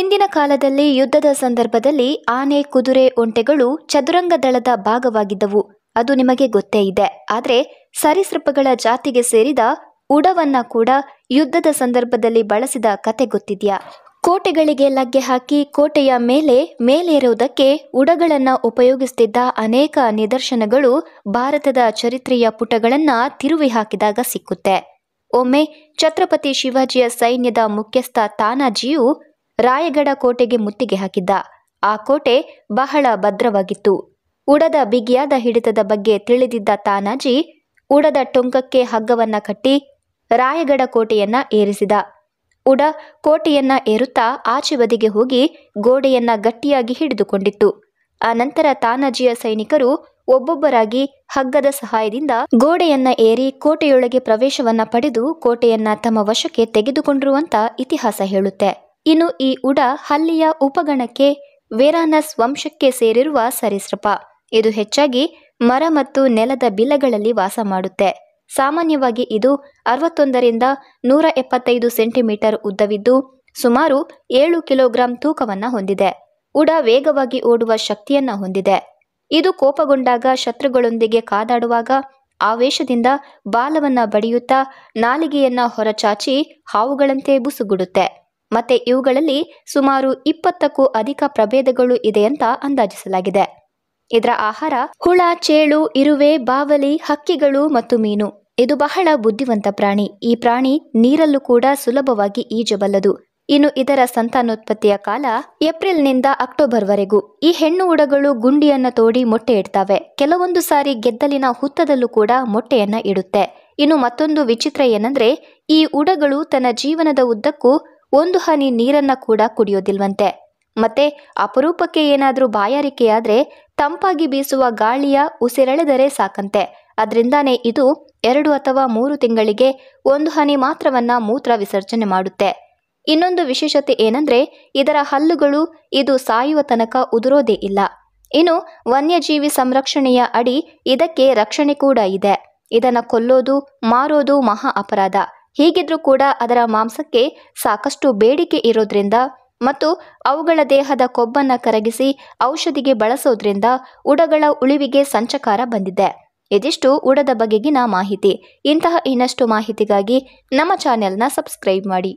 ಹಿಂದಿನ ಕಾಲದಲ್ಲಿ ಯುದ್ಧದ ಸಂದರ್ಭದಲ್ಲಿ ಆನೆ ಕುದುರೆ ಒಂಟೆಗಳು ಚದುರಂಗ ದಳದ ಭಾಗವಾಗಿದ್ದವು ಅದು ನಿಮಗೆ ಗೊತ್ತೇ ಇದೆ ಆದರೆ ಸರೀಸೃಪಗಳ ಜಾತಿಗೆ ಸೇರಿದ ಉಡವನ್ನ ಕೂಡ ಯುದ್ಧದ ಸಂದರ್ಭದಲ್ಲಿ ಬಳಸಿದ ಕತೆ ಗೊತ್ತಿದೆಯಾ ಕೋಟೆಗಳಿಗೆ ಲಗ್ಗೆ ಹಾಕಿ ಕೋಟೆಯ ಮೇಲೆ ಮೇಲೇರುವುದಕ್ಕೆ ಉಡಗಳನ್ನು ಉಪಯೋಗಿಸುತ್ತಿದ್ದ ಅನೇಕ ನಿದರ್ಶನಗಳು ಭಾರತದ ಚರಿತ್ರೆಯ ಪುಟಗಳನ್ನ ತಿರುವಿ ಹಾಕಿದಾಗ ಸಿಕ್ಕುತ್ತೆ ಒಮ್ಮೆ ಛತ್ರಪತಿ ಶಿವಾಜಿಯ ಸೈನ್ಯದ ಮುಖ್ಯಸ್ಥ ತಾನಾಜಿಯು ರಾಯಗಡ ಕೋಟೆಗೆ ಮುತ್ತಿಗೆ ಹಾಕಿದ್ದ ಆ ಕೋಟೆ ಬಹಳ ಭದ್ರವಾಗಿತ್ತು ಉಡದ ಬಿಗಿಯಾದ ಹಿಡಿತದ ಬಗ್ಗೆ ತಿಳಿದಿದ್ದ ತಾನಾಜಿ ಉಡದ ಟೊಂಕಕ್ಕೆ ಹಗ್ಗವನ್ನ ಕಟ್ಟಿ ರಾಯಗಡ ಕೋಟೆಯನ್ನ ಏರಿಸಿದ ಉಡ ಕೋಟೆಯನ್ನ ಏರುತ್ತಾ ಆಚೆ ಬದಿಗೆ ಹೋಗಿ ಗೋಡೆಯನ್ನ ಗಟ್ಟಿಯಾಗಿ ಹಿಡಿದುಕೊಂಡಿತ್ತು ಆ ನಂತರ ತಾನಾಜಿಯ ಸೈನಿಕರು ಒಬ್ಬೊಬ್ಬರಾಗಿ ಹಗ್ಗದ ಸಹಾಯದಿಂದ ಗೋಡೆಯನ್ನ ಏರಿ ಕೋಟೆಯೊಳಗೆ ಪ್ರವೇಶವನ್ನ ಪಡೆದು ಕೋಟೆಯನ್ನ ತಮ್ಮ ವಶಕ್ಕೆ ತೆಗೆದುಕೊಂಡಿರುವಂತ ಇತಿಹಾಸ ಹೇಳುತ್ತೆ ಇನ್ನು ಈ ಉಡ ಹಲ್ಲಿಯ ಉಪಗಣಕ್ಕೆ ವೇರಾನಸ್ ವಂಶಕ್ಕೆ ಸೇರಿರುವ ಸರೀಸೃಪ ಇದು ಹೆಚ್ಚಾಗಿ ಮರ ಮತ್ತು ನೆಲದ ಬಿಲಗಳಲ್ಲಿ ವಾಸ ಮಾಡುತ್ತೆ ಸಾಮಾನ್ಯವಾಗಿ ಇದು ಅರವತ್ತೊಂದರಿಂದ ನೂರ ಎಪ್ಪತ್ತೈದು ಸೆಂಟಿಮೀಟರ್ ಉದ್ದವಿದ್ದು ಸುಮಾರು ಏಳು ಕಿಲೋಗ್ರಾಂ ತೂಕವನ್ನು ಹೊಂದಿದೆ ಉಡ ವೇಗವಾಗಿ ಓಡುವ ಶಕ್ತಿಯನ್ನು ಹೊಂದಿದೆ ಇದು ಕೋಪಗೊಂಡಾಗ ಶತ್ರುಗಳೊಂದಿಗೆ ಕಾದಾಡುವಾಗ ಆವೇಶದಿಂದ ಬಾಲವನ್ನು ಬಡಿಯುತ್ತಾ ನಾಲಿಗೆಯನ್ನು ಹೊರಚಾಚಿ ಹಾವುಗಳಂತೆ ಬುಸುಗುಡುತ್ತೆ ಮತ್ತೆ ಇವುಗಳಲ್ಲಿ ಸುಮಾರು ಇಪ್ಪತ್ತಕ್ಕೂ ಅಧಿಕ ಪ್ರಭೇದಗಳು ಇದೆ ಅಂತ ಅಂದಾಜಿಸಲಾಗಿದೆ ಇದರ ಆಹಾರ ಹುಳ ಚೇಳು ಇರುವೆ ಬಾವಲಿ ಹಕ್ಕಿಗಳು ಮತ್ತು ಮೀನು ಇದು ಬಹಳ ಬುದ್ಧಿವಂತ ಪ್ರಾಣಿ ಈ ಪ್ರಾಣಿ ನೀರಲ್ಲೂ ಕೂಡ ಸುಲಭವಾಗಿ ಈಜಬಲ್ಲದು ಇನ್ನು ಇದರ ಸಂತಾನೋತ್ಪತ್ತಿಯ ಕಾಲ ಏಪ್ರಿಲ್ನಿಂದ ಅಕ್ಟೋಬರ್ವರೆಗೂ ಈ ಹೆಣ್ಣು ಉಡಗಳು ಗುಂಡಿಯನ್ನು ತೋಡಿ ಮೊಟ್ಟೆ ಇಡ್ತವೆ ಕೆಲವೊಂದು ಸಾರಿ ಗೆದ್ದಲಿನ ಹುತ್ತದಲ್ಲೂ ಕೂಡ ಮೊಟ್ಟೆಯನ್ನ ಇಡುತ್ತೆ ಇನ್ನು ಮತ್ತೊಂದು ವಿಚಿತ್ರ ಏನಂದ್ರೆ ಈ ಉಡಗಳು ತನ್ನ ಜೀವನದ ಉದ್ದಕ್ಕೂ ಒಂದು ಹನಿ ನೀರನ್ನ ಕೂಡ ಕುಡಿಯೋದಿಲ್ವಂತೆ ಮತ್ತೆ ಅಪರೂಪಕ್ಕೆ ಏನಾದರೂ ಬಾಯಾರಿಕೆಯಾದ್ರೆ ತಂಪಾಗಿ ಬೀಸುವ ಗಾಳಿಯ ಉಸಿರೆಳೆದರೆ ಸಾಕಂತೆ ಅದರಿಂದಾನೇ ಇದು ಎರಡು ಅಥವಾ ಮೂರು ತಿಂಗಳಿಗೆ ಒಂದು ಹನಿ ಮಾತ್ರವನ್ನ ಮೂತ್ರ ವಿಸರ್ಜನೆ ಮಾಡುತ್ತೆ ಇನ್ನೊಂದು ವಿಶೇಷತೆ ಏನಂದ್ರೆ ಇದರ ಹಲ್ಲುಗಳು ಇದು ಸಾಯುವ ತನಕ ಉದುರೋದೇ ಇಲ್ಲ ಇನ್ನು ವನ್ಯಜೀವಿ ಸಂರಕ್ಷಣೆಯ ಅಡಿ ಇದಕ್ಕೆ ರಕ್ಷಣೆ ಕೂಡ ಇದೆ ಇದನ್ನ ಕೊಲ್ಲೋದು ಮಾರೋದು ಮಹಾ ಅಪರಾಧ ಹೀಗಿದ್ರೂ ಕೂಡ ಅದರ ಮಾಂಸಕ್ಕೆ ಸಾಕಷ್ಟು ಬೇಡಿಕೆ ಇರೋದ್ರಿಂದ ಮತ್ತು ಅವುಗಳ ದೇಹದ ಕೊಬ್ಬನ್ನು ಕರಗಿಸಿ ಔಷಧಿಗೆ ಬಳಸೋದ್ರಿಂದ ಉಡಗಳ ಉಳಿವಿಗೆ ಸಂಚಕಾರ ಬಂದಿದೆ ಇದಿಷ್ಟು ಉಡದ ಬಗೆಗಿನ ಮಾಹಿತಿ ಇಂತಹ ಇನ್ನಷ್ಟು ಮಾಹಿತಿಗಾಗಿ ನಮ್ಮ ಚಾನೆಲ್ನ ಸಬ್ಸ್ಕ್ರೈಬ್ ಮಾಡಿ